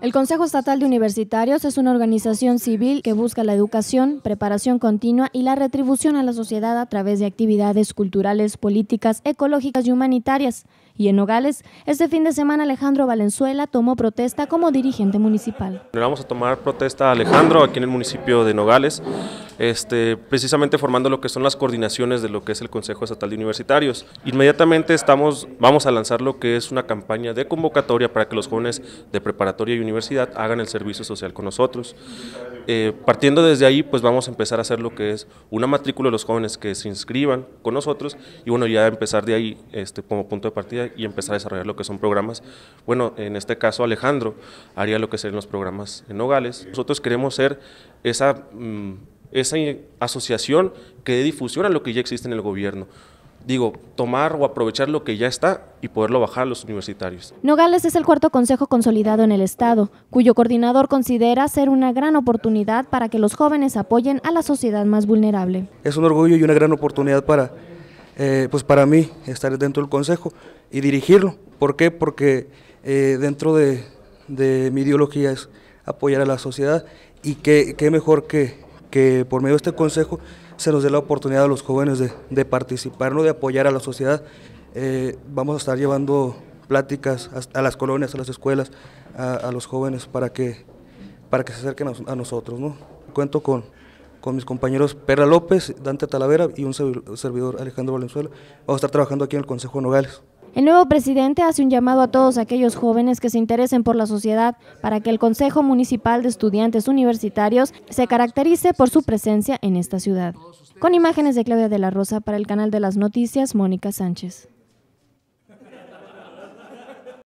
El Consejo Estatal de Universitarios es una organización civil que busca la educación, preparación continua y la retribución a la sociedad a través de actividades culturales, políticas, ecológicas y humanitarias. Y en Nogales, este fin de semana Alejandro Valenzuela tomó protesta como dirigente municipal. vamos a tomar protesta a Alejandro aquí en el municipio de Nogales este, precisamente formando lo que son las coordinaciones de lo que es el Consejo Estatal de Universitarios. Inmediatamente estamos, vamos a lanzar lo que es una campaña de convocatoria para que los jóvenes de preparatoria y universidad hagan el servicio social con nosotros. Eh, partiendo desde ahí, pues vamos a empezar a hacer lo que es una matrícula de los jóvenes que se inscriban con nosotros y bueno, ya empezar de ahí este, como punto de partida y empezar a desarrollar lo que son programas. Bueno, en este caso Alejandro haría lo que serían los programas en Nogales. Nosotros queremos ser esa... Mm, esa asociación que dé difusión a lo que ya existe en el gobierno digo, tomar o aprovechar lo que ya está y poderlo bajar a los universitarios. Nogales es el cuarto consejo consolidado en el Estado, cuyo coordinador considera ser una gran oportunidad para que los jóvenes apoyen a la sociedad más vulnerable. Es un orgullo y una gran oportunidad para, eh, pues para mí estar dentro del consejo y dirigirlo. ¿Por qué? Porque eh, dentro de, mi ideología es apoyar a la sociedad y qué mejor que que por medio de este consejo se nos dé la oportunidad a los jóvenes de, participar, ¿no? de apoyar a la sociedad. Eh, vamos a estar llevando pláticas a, las colonias, a las escuelas, a, los jóvenes para que, para que se acerquen a, nosotros. ¿no? Cuento con, con mis compañeros Perla López, Dante Talavera y un servidor Alejandro Valenzuela. Vamos a estar trabajando aquí en el Consejo Nogales. El nuevo presidente hace un llamado a todos aquellos jóvenes que se interesen por la sociedad para que el Consejo Municipal de Estudiantes Universitarios se caracterice por su presencia en esta ciudad. Con imágenes de Claudia de la Rosa para el canal de las noticias, Mónica Sánchez.